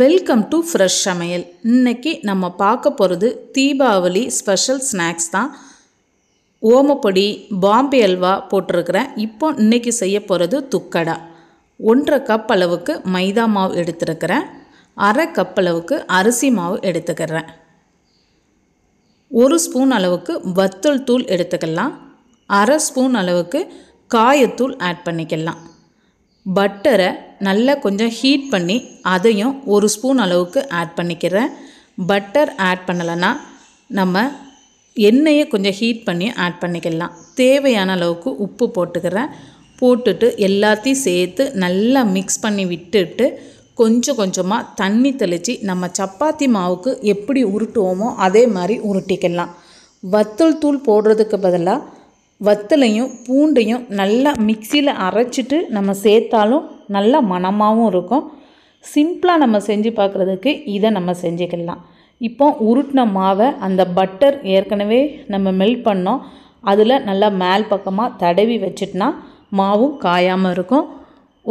welcome to fresh சமையல் இன்றைக்கி நம்ம பார்க்க போகிறது தீபாவளி ஸ்பெஷல் ஸ்நாக்ஸ் தான் ஓமப்பொடி பாம்பே அல்வா போட்டிருக்கிறேன் இப்போ இன்றைக்கி செய்ய போகிறது துக்கடா ஒன்றரை கப் அளவுக்கு மைதா மாவு எடுத்துருக்கிறேன் அரை கப் அளவுக்கு அரிசி மாவு எடுத்துக்கிறேன் ஒரு ஸ்பூன் அளவுக்கு வத்தல் தூள் எடுத்துக்கலாம் அரை ஸ்பூன் அளவுக்கு காயத்தூள் ஆட் பண்ணிக்கலாம் பட்டரை நல்லா கொஞ்சம் ஹீட் பண்ணி அதையும் ஒரு ஸ்பூன் அளவுக்கு ஆட் பண்ணிக்கிறேன் பட்டர் ஆட் பண்ணலைன்னா நம்ம எண்ணெயை கொஞ்சம் ஹீட் பண்ணி ஆட் பண்ணிக்கலாம் தேவையான அளவுக்கு உப்பு போட்டுக்கிறேன் போட்டுட்டு எல்லாத்தையும் சேர்த்து நல்லா மிக்ஸ் பண்ணி விட்டுட்டு கொஞ்சம் கொஞ்சமாக தண்ணி தெளித்து நம்ம சப்பாத்தி மாவுக்கு எப்படி உருட்டுவோமோ அதே மாதிரி உருட்டிக்கலாம் வத்தல் தூள் போடுறதுக்கு பதிலாக வத்தலையும் பூண்டையும் நல்லா மிக்சியில் அரைச்சிட்டு நம்ம சேர்த்தாலும் நல்லா மணமாகவும் இருக்கும் சிம்பிளாக நம்ம செஞ்சு பார்க்குறதுக்கு இதை நம்ம செஞ்சுக்கலாம் இப்போ உருட்டின மாவை அந்த பட்டர் ஏற்கனவே நம்ம மெல்ட் பண்ணோம் அதில் நல்லா மேல் பக்கமாக தடவி வச்சிட்டனா மாவும் காயாமல் இருக்கும்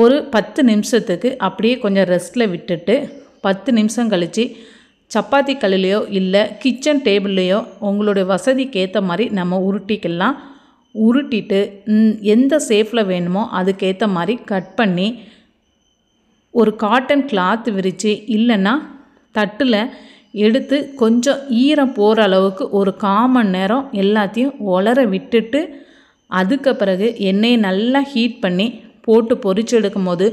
ஒரு பத்து நிமிஷத்துக்கு அப்படியே கொஞ்சம் ரெஸ்ட்டில் விட்டுட்டு பத்து நிமிஷம் கழித்து சப்பாத்தி கல்லுலேயோ இல்லை கிச்சன் டேபிள்லேயோ உங்களுடைய வசதிக்கு ஏற்ற மாதிரி நம்ம உருட்டிக்கலாம் உருட்டிட்டு எந்த ஷேஃபில் வேணுமோ அதுக்கேற்ற மாதிரி கட் பண்ணி ஒரு காட்டன் கிளாத் விரித்து இல்லைன்னா தட்டில் எடுத்து கொஞ்சம் ஈரம் போகிற அளவுக்கு ஒரு காமன் நேரம் எல்லாத்தையும் உலர விட்டுட்டு அதுக்கு பிறகு எண்ணெயை நல்லா ஹீட் பண்ணி போட்டு பொறிச்சு எடுக்கும் போது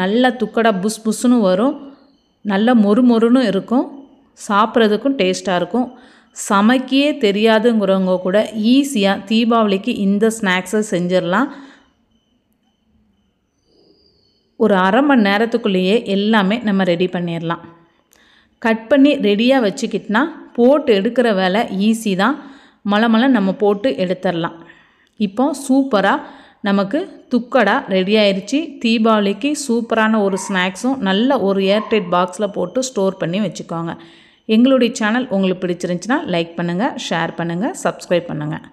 நல்லா துக்கடா புஸ் புஸ்ஸுன்னு வரும் நல்லா மொறு மொறுன்னு இருக்கும் சாப்பிட்றதுக்கும் டேஸ்ட்டாக இருக்கும் சமைக்கே தெரியாதுங்கிறவங்க கூட ஈஸியாக தீபாவளிக்கு இந்த ஸ்நாக்ஸை செஞ்சிடலாம் ஒரு அரை மணி நேரத்துக்குள்ளேயே எல்லாமே நம்ம ரெடி பண்ணிடலாம் கட் பண்ணி ரெடியாக வச்சுக்கிட்டனா போட்டு எடுக்கிற வேலை ஈஸி தான் மழை மழை நம்ம போட்டு எடுத்துடலாம் இப்போ சூப்பராக நமக்கு துக்கடா ரெடி ஆயிடுச்சு தீபாவளிக்கு சூப்பரான ஒரு ஸ்நாக்ஸும் நல்ல ஒரு ஏர்டைட் பாக்ஸில் போட்டு ஸ்டோர் பண்ணி வச்சுக்கோங்க எங்களுடைய சேனல் உங்களுக்கு பிடிச்சிருந்துச்சுன்னா லைக் பண்ணுங்கள் ஷேர் பண்ணுங்கள் சப்ஸ்கிரைப் பண்ணுங்கள்